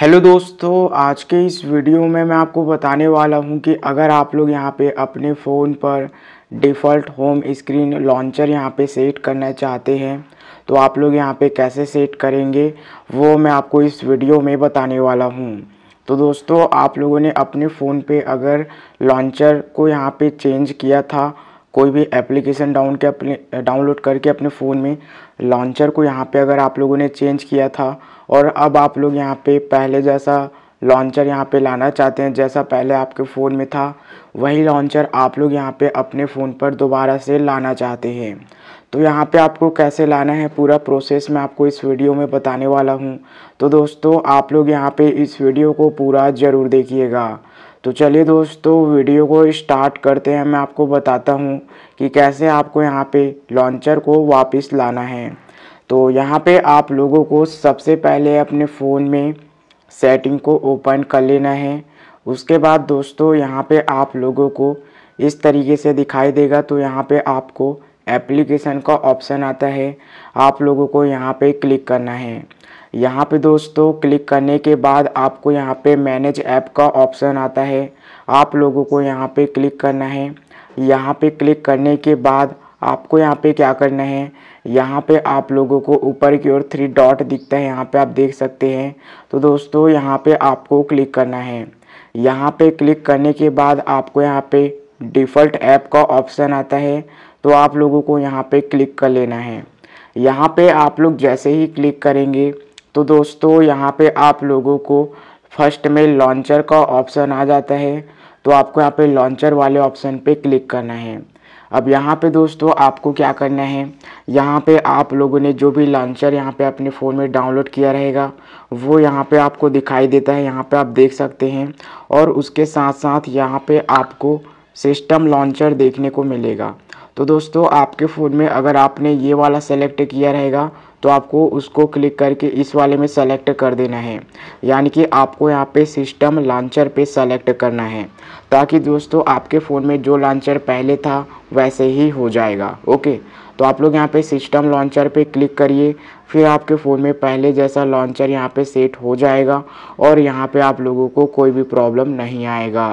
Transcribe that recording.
hello दोस्तों आज के इस वीडियो में मैं आपको बताने वाला हूं कि अगर आप लोग यहां पे अपने फ़ोन पर डिफ़ॉल्ट होम स्क्रीन लॉन्चर यहां पे सेट करना चाहते हैं तो आप लोग यहां पे कैसे सेट करेंगे वो मैं आपको इस वीडियो में बताने वाला हूं तो दोस्तों आप लोगों ने अपने फ़ोन पे अगर लॉन्चर को यहाँ पे चेंज किया था कोई भी एप्लीकेशन डाउन के अपने डाउनलोड करके अपने फ़ोन में लॉन्चर को यहाँ पे अगर आप लोगों ने चेंज किया था और अब आप लोग यहाँ पे पहले जैसा लॉन्चर यहाँ पे लाना चाहते हैं जैसा पहले आपके फ़ोन में था वही लॉन्चर आप लोग यहाँ पे अपने फ़ोन पर दोबारा से लाना चाहते हैं तो यहाँ पे आपको कैसे लाना है पूरा प्रोसेस मैं आपको इस वीडियो में बताने वाला हूँ तो दोस्तों आप लोग यहाँ पे इस वीडियो को पूरा ज़रूर देखिएगा तो चलिए दोस्तों वीडियो को स्टार्ट करते हैं मैं आपको बताता हूँ कि कैसे आपको यहाँ पे लॉन्चर को वापस लाना है तो यहाँ पे आप लोगों को सबसे पहले अपने फ़ोन में सेटिंग को ओपन कर लेना है उसके बाद दोस्तों यहाँ पे आप लोगों को इस तरीके से दिखाई देगा तो यहाँ पे आपको एप्लीकेशन का ऑप्शन आता है आप लोगों को यहाँ पे क्लिक करना है यहाँ पे दोस्तों क्लिक करने के बाद आपको यहाँ पे मैनेज ऐप का ऑप्शन आता है आप लोगों को यहाँ पे क्लिक करना है यहाँ पे क्लिक करने के बाद आपको यहाँ पे क्या करना है यहाँ पे आप लोगों को ऊपर की ओर थ्री डॉट दिखता है यहाँ पे आप देख सकते हैं तो दोस्तों यहाँ पे आपको क्लिक करना है यहाँ पे क्लिक करने के बाद आपको यहाँ पे डिफ़ल्ट ऐप का ऑप्शन आता है तो आप लोगों को यहाँ पे क्लिक कर लेना है यहाँ पे आप लोग जैसे ही क्लिक करेंगे तो दोस्तों यहाँ पे आप लोगों को फर्स्ट में लॉन्चर का ऑप्शन आ जाता है तो आपको यहाँ पे लॉन्चर वाले ऑप्शन पे क्लिक करना है अब यहाँ पे दोस्तों आपको क्या करना है यहाँ पे आप लोगों ने जो भी लॉन्चर यहाँ पे अपने फ़ोन में डाउनलोड किया रहेगा वो यहाँ पे आपको दिखाई देता है यहाँ पे आप देख सकते हैं और उसके साथ साथ यहाँ पे आपको सिस्टम लॉन्चर देखने को मिलेगा तो दोस्तों आपके फ़ोन में अगर आपने ये वाला सेलेक्ट किया रहेगा तो आपको उसको क्लिक करके इस वाले में सेलेक्ट कर देना है यानी कि आपको यहाँ पे सिस्टम लॉन्चर पे सेलेक्ट करना है ताकि दोस्तों आपके फ़ोन में जो लॉन्चर पहले था वैसे ही हो जाएगा ओके तो आप लोग यहाँ पे सिस्टम लॉन्चर पे क्लिक करिए फिर आपके फ़ोन में पहले जैसा लॉन्चर यहाँ पे सेट हो जाएगा और यहाँ पर आप लोगों को कोई भी प्रॉब्लम नहीं आएगा